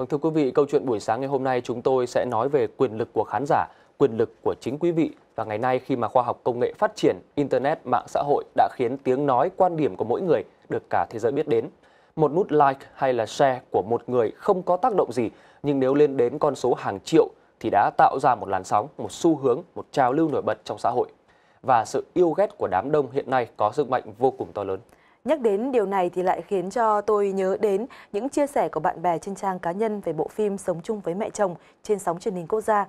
Vâng thưa quý vị, câu chuyện buổi sáng ngày hôm nay chúng tôi sẽ nói về quyền lực của khán giả, quyền lực của chính quý vị. Và ngày nay khi mà khoa học công nghệ phát triển, Internet, mạng xã hội đã khiến tiếng nói, quan điểm của mỗi người được cả thế giới biết đến. Một nút like hay là share của một người không có tác động gì, nhưng nếu lên đến con số hàng triệu thì đã tạo ra một làn sóng, một xu hướng, một trào lưu nổi bật trong xã hội. Và sự yêu ghét của đám đông hiện nay có sức mạnh vô cùng to lớn. Nhắc đến điều này thì lại khiến cho tôi nhớ đến những chia sẻ của bạn bè trên trang cá nhân về bộ phim Sống chung với mẹ chồng trên sóng truyền hình quốc gia.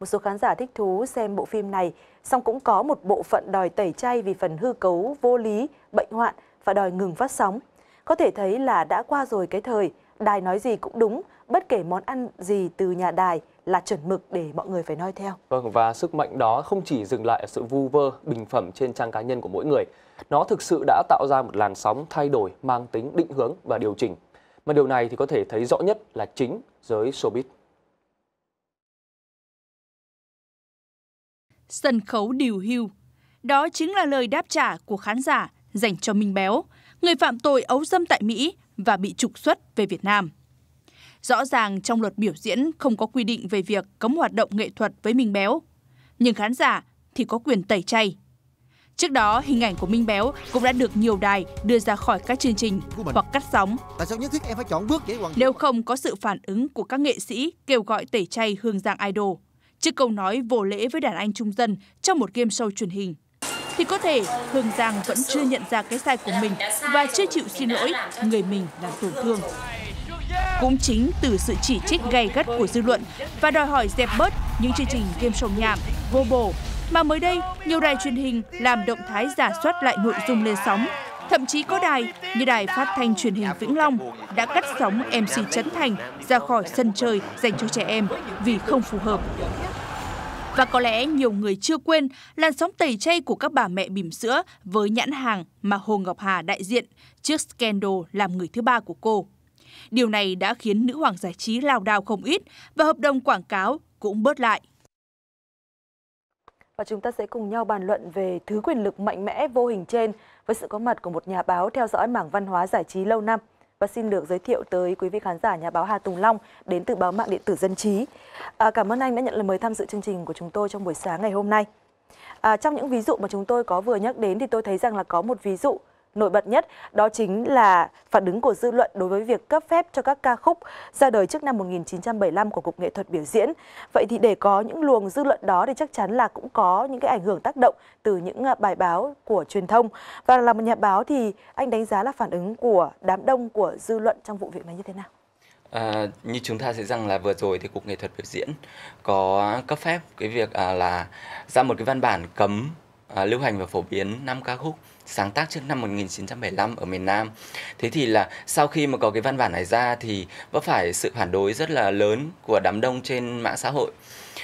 Một số khán giả thích thú xem bộ phim này, song cũng có một bộ phận đòi tẩy chay vì phần hư cấu, vô lý, bệnh hoạn và đòi ngừng phát sóng. Có thể thấy là đã qua rồi cái thời đài nói gì cũng đúng, bất kể món ăn gì từ nhà đài là chuẩn mực để mọi người phải noi theo. Vâng và sức mạnh đó không chỉ dừng lại ở sự vu vơ, bình phẩm trên trang cá nhân của mỗi người. Nó thực sự đã tạo ra một làn sóng thay đổi mang tính định hướng và điều chỉnh. Mà điều này thì có thể thấy rõ nhất là chính giới showbiz. Sân khấu điều hưu. Đó chính là lời đáp trả của khán giả dành cho Minh Béo, người phạm tội ấu dâm tại Mỹ và bị trục xuất về Việt Nam. Rõ ràng trong luật biểu diễn không có quy định về việc cấm hoạt động nghệ thuật với Minh Béo, nhưng khán giả thì có quyền tẩy chay. Trước đó, hình ảnh của Minh Béo cũng đã được nhiều đài đưa ra khỏi các chương trình hoặc cắt sóng. Tại sao nhất thiết em phải chọn bước vậy Nếu không có sự phản ứng của các nghệ sĩ kêu gọi tẩy chay Hương Giang Idol, trước câu nói vô lễ với đàn anh trung dân trong một game show truyền hình thì có thể Hương Giang vẫn chưa nhận ra cái sai của mình và chưa chịu xin lỗi người mình làm tổn thương. Cũng chính từ sự chỉ trích gay gắt của dư luận và đòi hỏi dẹp bớt những chương trình game show nhảm, vô bổ mà mới đây nhiều đài truyền hình làm động thái giả soát lại nội dung lên sóng. Thậm chí có đài như đài phát thanh truyền hình Vĩnh Long đã cắt sóng MC Trấn Thành ra khỏi sân chơi dành cho trẻ em vì không phù hợp. Và có lẽ nhiều người chưa quên làn sóng tẩy chay của các bà mẹ bỉm sữa với nhãn hàng mà Hồ Ngọc Hà đại diện trước scandal làm người thứ ba của cô. Điều này đã khiến nữ hoàng giải trí lao đao không ít và hợp đồng quảng cáo cũng bớt lại. Và chúng ta sẽ cùng nhau bàn luận về thứ quyền lực mạnh mẽ vô hình trên với sự có mặt của một nhà báo theo dõi mảng văn hóa giải trí lâu năm và xin được giới thiệu tới quý vị khán giả nhà báo Hà Tùng Long đến từ báo mạng điện tử Dân trí. À, cảm ơn anh đã nhận lời mời tham dự chương trình của chúng tôi trong buổi sáng ngày hôm nay. À, trong những ví dụ mà chúng tôi có vừa nhắc đến thì tôi thấy rằng là có một ví dụ nổi bật nhất đó chính là phản ứng của dư luận đối với việc cấp phép cho các ca khúc ra đời trước năm 1975 của Cục Nghệ thuật biểu diễn. Vậy thì để có những luồng dư luận đó thì chắc chắn là cũng có những cái ảnh hưởng tác động từ những à, bài báo của truyền thông. Và là một nhà báo thì anh đánh giá là phản ứng của đám đông của dư luận trong vụ việc này như thế nào? À, như chúng ta thấy rằng là vừa rồi thì cục nghệ thuật biểu diễn có cấp phép cái việc à, là ra một cái văn bản cấm à, lưu hành và phổ biến năm ca khúc sáng tác trước năm 1975 ở miền Nam. Thế thì là sau khi mà có cái văn bản này ra thì vấp phải sự phản đối rất là lớn của đám đông trên mạng xã hội.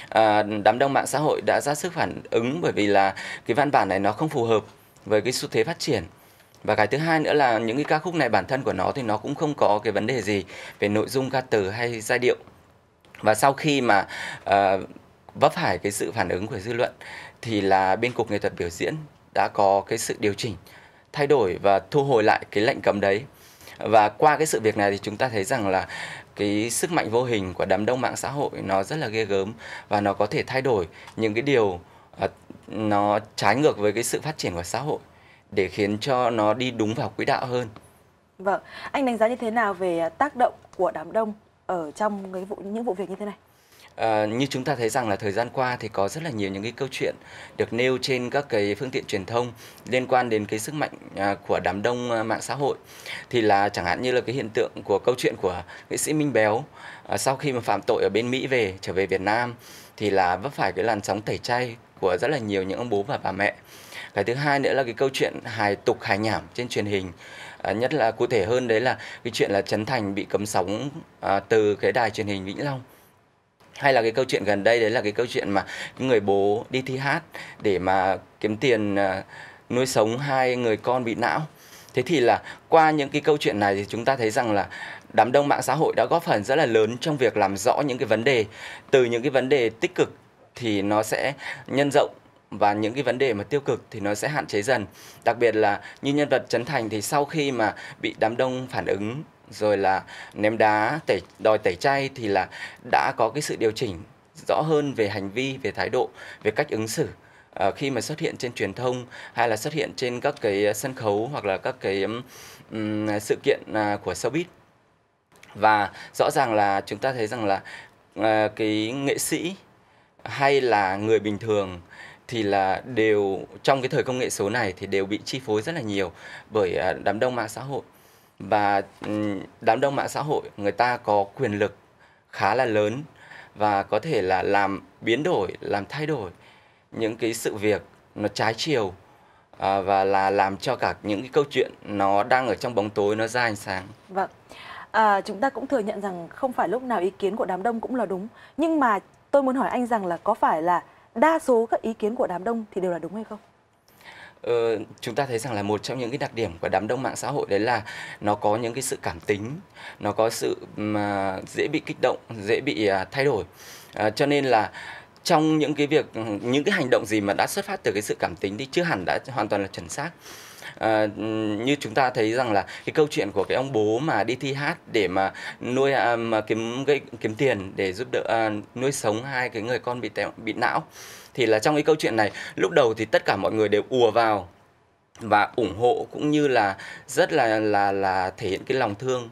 À, đám đông mạng xã hội đã ra sức phản ứng bởi vì là cái văn bản này nó không phù hợp với cái xu thế phát triển và cái thứ hai nữa là những cái ca khúc này bản thân của nó thì nó cũng không có cái vấn đề gì về nội dung ca từ hay giai điệu và sau khi mà uh, vấp phải cái sự phản ứng của dư luận thì là biên cục nghệ thuật biểu diễn đã có cái sự điều chỉnh thay đổi và thu hồi lại cái lệnh cấm đấy và qua cái sự việc này thì chúng ta thấy rằng là cái sức mạnh vô hình của đám đông mạng xã hội nó rất là ghê gớm và nó có thể thay đổi những cái điều à, nó trái ngược với cái sự phát triển của xã hội để khiến cho nó đi đúng vào quỹ đạo hơn. Vâng, anh đánh giá như thế nào về tác động của đám đông ở trong cái vụ những vụ việc như thế này? À, như chúng ta thấy rằng là thời gian qua thì có rất là nhiều những cái câu chuyện được nêu trên các cái phương tiện truyền thông liên quan đến cái sức mạnh à, của đám đông à, mạng xã hội thì là chẳng hạn như là cái hiện tượng của câu chuyện của nghệ sĩ Minh Béo à, sau khi mà phạm tội ở bên Mỹ về trở về Việt Nam thì là vấp phải cái làn sóng tẩy chay của rất là nhiều những ông bố và bà mẹ cái thứ hai nữa là cái câu chuyện hài tục hài nhảm trên truyền hình à, nhất là cụ thể hơn đấy là cái chuyện là Trấn Thành bị cấm sóng à, từ cái đài truyền hình Vĩnh Long hay là cái câu chuyện gần đây đấy là cái câu chuyện mà người bố đi thi hát để mà kiếm tiền à, nuôi sống hai người con bị não thế thì là qua những cái câu chuyện này thì chúng ta thấy rằng là đám đông mạng xã hội đã góp phần rất là lớn trong việc làm rõ những cái vấn đề từ những cái vấn đề tích cực thì nó sẽ nhân rộng và những cái vấn đề mà tiêu cực thì nó sẽ hạn chế dần đặc biệt là như nhân vật Trấn Thành thì sau khi mà bị đám đông phản ứng rồi là ném đá tẩy đòi tẩy chay thì là đã có cái sự điều chỉnh rõ hơn về hành vi về thái độ về cách ứng xử À, khi mà xuất hiện trên truyền thông hay là xuất hiện trên các cái sân khấu hoặc là các cái um, sự kiện uh, của showbiz và rõ ràng là chúng ta thấy rằng là uh, cái nghệ sĩ hay là người bình thường thì là đều trong cái thời công nghệ số này thì đều bị chi phối rất là nhiều bởi à, đám đông mạng xã hội và ừ, đám đông mạng xã hội người ta có quyền lực khá là lớn và có thể là làm biến đổi làm thay đổi những cái sự việc nó trái chiều à, và là làm cho cả những cái câu chuyện nó đang ở trong bóng tối nó ra ánh sáng vâng à, chúng ta cũng thừa nhận rằng không phải lúc nào ý kiến của đám đông cũng là đúng nhưng mà tôi muốn hỏi anh rằng là có phải là đa số các ý kiến của đám đông thì đều là đúng hay không Ờ, chúng ta thấy rằng là một trong những cái đặc điểm của đám đông mạng xã hội đấy là nó có những cái sự cảm tính, nó có sự mà dễ bị kích động, dễ bị à, thay đổi. À, cho nên là trong những cái việc những cái hành động gì mà đã xuất phát từ cái sự cảm tính thì chưa hẳn đã hoàn toàn là chuẩn xác à, như chúng ta thấy rằng là cái câu chuyện của cái ông bố mà đi thi hát để mà nuôi à, mà kiếm cái kiếm tiền để giúp đỡ à, nuôi sống hai cái người con bị tè, bị não thì là trong cái câu chuyện này lúc đầu thì tất cả mọi người đều ùa vào và ủng hộ cũng như là rất là là là thể hiện cái lòng thương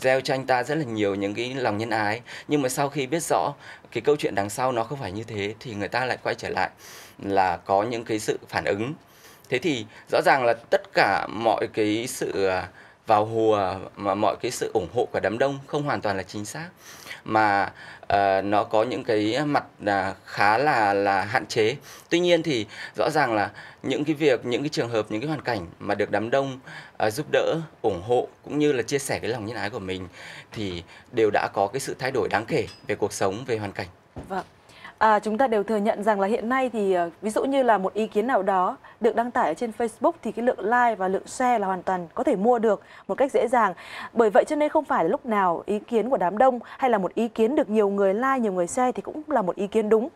gieo cho anh ta rất là nhiều những cái lòng nhân ái nhưng mà sau khi biết rõ cái câu chuyện đằng sau nó không phải như thế thì người ta lại quay trở lại là có những cái sự phản ứng thế thì rõ ràng là tất cả mọi cái sự à, vào hùa mà mọi cái sự ủng hộ của đám đông không hoàn toàn là chính xác mà uh, nó có những cái mặt là khá là là hạn chế tuy nhiên thì rõ ràng là những cái việc những cái trường hợp những cái hoàn cảnh mà được đám đông uh, giúp đỡ ủng hộ cũng như là chia sẻ cái lòng nhân ái của mình thì đều đã có cái sự thay đổi đáng kể về cuộc sống về hoàn cảnh vâng À, chúng ta đều thừa nhận rằng là hiện nay thì ờ, ví dụ như là một ý kiến nào đó được đăng tải ở trên Facebook thì cái lượng like và lượng share là hoàn toàn có thể mua được một cách dễ dàng. Bởi vậy cho nên không phải là lúc nào ý kiến của đám đông hay là một ý kiến được nhiều người like, nhiều người share thì cũng là một ý kiến đúng.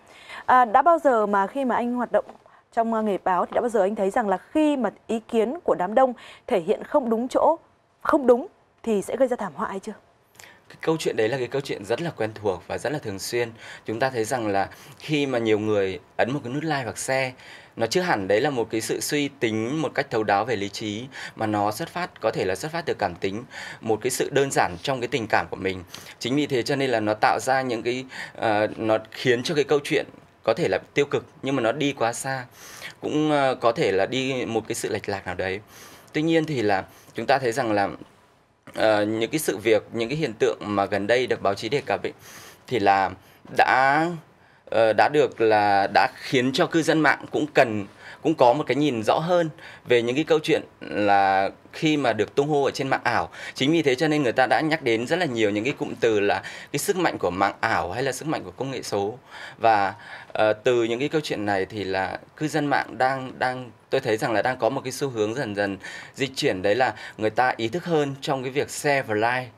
À, đã bao giờ mà khi mà anh hoạt động trong ờ, nghề báo thì đã bao giờ anh thấy rằng là khi mà ý kiến của đám đông thể hiện không đúng chỗ, không đúng thì sẽ gây ra thảm họa hay chưa? cái câu chuyện đấy là cái câu chuyện rất là quen thuộc và rất là thường xuyên chúng ta thấy rằng là khi mà nhiều người ấn một cái nút like hoặc share nó chưa hẳn đấy là một cái sự suy tính một cách thấu đáo về lý trí mà nó xuất phát có thể là xuất phát từ cảm tính một cái sự đơn giản trong cái tình cảm của mình chính vì thế cho nên là nó tạo ra những cái uh, nó khiến cho cái câu chuyện có thể là tiêu cực nhưng mà nó đi quá xa cũng uh, có thể là đi một cái sự lệch lạc nào đấy tuy nhiên thì là chúng ta thấy rằng là Ờ, những cái sự việc những cái hiện tượng mà gần đây được báo chí đề cập ấy, thì là đã Ờ, đã được là đã khiến cho cư dân mạng cũng cần cũng có một cái nhìn rõ hơn về những cái câu chuyện là khi mà được tung hô ở trên mạng ảo chính vì thế cho nên người ta đã nhắc đến rất là nhiều những cái cụm từ là cái sức mạnh của mạng ảo hay là sức mạnh của công nghệ số và uh, từ những cái câu chuyện này thì là cư dân mạng đang đang tôi thấy rằng là đang có một cái xu hướng dần dần dịch chuyển đấy là người ta ý thức hơn trong cái việc share và like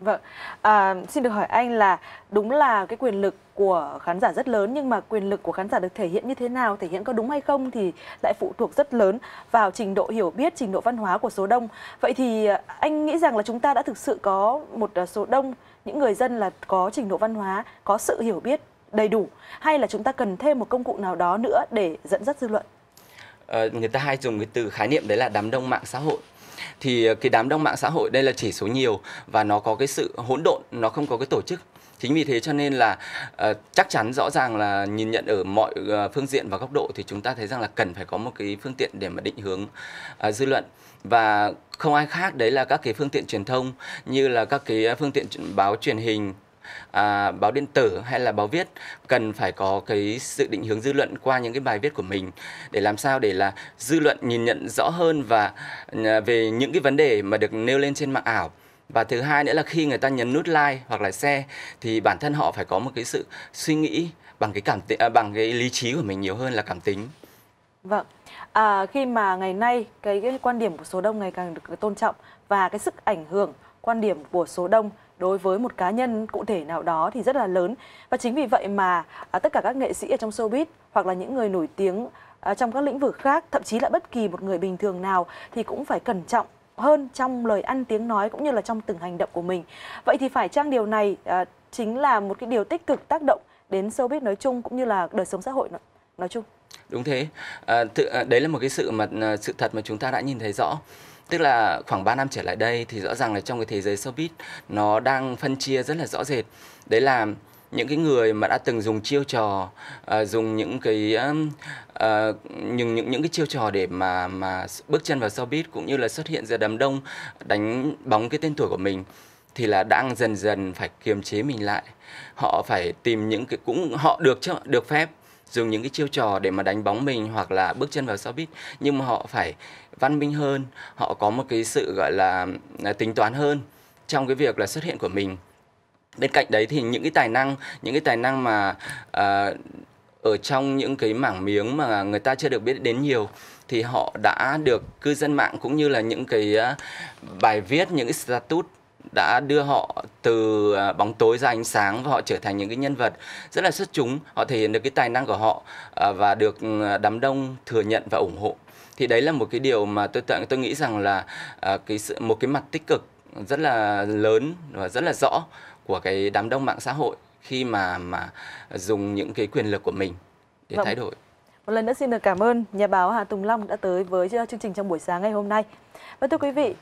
Vâng, à, xin được hỏi anh là đúng là cái quyền lực của khán giả rất lớn nhưng mà quyền lực của khán giả được thể hiện như thế nào, thể hiện có đúng hay không thì lại phụ thuộc rất lớn vào trình độ hiểu biết, trình độ văn hóa của số đông. Vậy thì à, anh nghĩ rằng là chúng ta đã thực sự có một à, số đông những người dân là có trình độ văn hóa, có sự hiểu biết đầy đủ hay là chúng ta cần thêm một công cụ nào đó nữa để dẫn dắt dư luận? Ờ, người ta hay dùng cái từ khái niệm đấy là đám đông mạng xã hội thì ờ, cái đám đông mạng xã hội đây là chỉ số nhiều và nó có cái sự hỗn độn nó không có cái tổ chức chính vì thế cho nên là uh, chắc chắn rõ ràng là nhìn nhận ở mọi uh, phương diện và góc độ thì chúng ta thấy rằng là cần phải có một cái phương tiện để mà định hướng uh, dư luận và không ai khác đấy là các cái phương tiện truyền thông như là các cái phương tiện báo truyền hình à, báo điện tử hay là báo viết cần phải có cái sự định hướng dư luận qua những cái bài viết của mình để làm sao để là dư luận nhìn nhận rõ hơn và à, về những cái vấn đề mà được nêu lên trên mạng ảo và thứ hai nữa là khi người ta nhấn nút like hoặc là share thì bản thân họ phải có một cái sự suy nghĩ bằng cái cảm tính, à, bằng cái lý trí của mình nhiều hơn là cảm tính. Vâng. À, khi mà ngày nay cái, cái quan điểm của số đông ngày càng được tôn trọng và cái sức ảnh hưởng quan điểm của số đông đối với một cá nhân cụ thể nào đó thì rất là lớn và chính vì vậy mà à, tất cả các nghệ sĩ ở trong showbiz hoặc là những người nổi tiếng à, trong các lĩnh vực khác thậm chí là bất kỳ một người bình thường nào thì cũng phải cẩn trọng hơn trong lời ăn tiếng nói cũng như là trong từng hành động của mình vậy thì phải chăng điều này à, chính là một cái điều tích cực tác động đến showbiz nói chung cũng như là đời sống xã hội nói, nói chung đúng thế à, tự, à, đấy là một cái sự mà à, sự thật mà chúng ta đã nhìn thấy rõ tức là khoảng 3 năm trở lại đây thì rõ ràng là trong cái thế giới showbiz nó đang phân chia rất là rõ rệt đấy là những cái người mà đã từng dùng chiêu trò uh, dùng những cái uh, những những những cái chiêu trò để mà mà bước chân vào showbiz cũng như là xuất hiện ra đám đông đánh bóng cái tên tuổi của mình thì là đang dần dần phải kiềm chế mình lại họ phải tìm những cái cũng họ được cho được phép dùng những cái chiêu trò để mà đánh bóng mình hoặc là bước chân vào showbiz nhưng mà họ phải văn minh hơn họ có một cái sự gọi là à, tính toán hơn trong cái việc là xuất hiện của mình bên cạnh đấy thì những cái tài năng những cái tài năng mà uh, ở trong những cái mảng miếng mà người ta chưa được biết đến nhiều thì họ đã được cư dân mạng cũng như là những cái uh, bài viết những cái status đã đưa họ từ à, bóng tối ra ánh sáng và họ trở thành những cái nhân vật rất là xuất chúng họ thể hiện được cái tài năng của họ à, và được à, đám đông thừa nhận và ủng hộ thì đấy là một cái điều mà tôi tôi nghĩ rằng là cái một cái mặt tích cực rất là lớn và rất là rõ của cái đám đông mạng xã hội khi mà mà dùng những cái quyền lực của mình để vâng. thay đổi. Một lần nữa xin được cảm ơn nhà báo Hà Tùng Long đã tới với chương trình trong buổi sáng ngày hôm nay. Và vâng, thưa quý vị,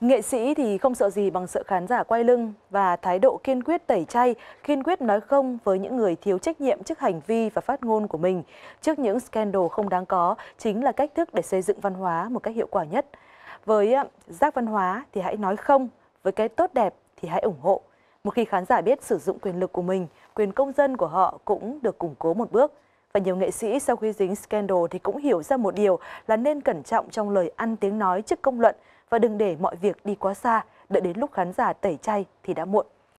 Nghệ sĩ thì không sợ gì bằng sợ khán giả quay lưng và thái độ kiên quyết tẩy chay, kiên quyết nói không với những người thiếu trách nhiệm trước hành vi và phát ngôn của mình. Trước những scandal không đáng có chính là cách thức để xây dựng văn hóa một cách hiệu quả nhất. Với à, giác văn hóa thì hãy nói không, với cái tốt đẹp thì hãy ủng hộ. Một khi khán giả biết sử dụng quyền lực của mình, quyền công dân của họ cũng được củng cố một bước. Và nhiều nghệ sĩ sau khi dính scandal thì cũng hiểu ra một điều là nên cẩn trọng trong lời ăn tiếng nói trước công luận, và đừng để mọi việc đi quá xa, đợi đến lúc khán giả tẩy chay thì đã muộn.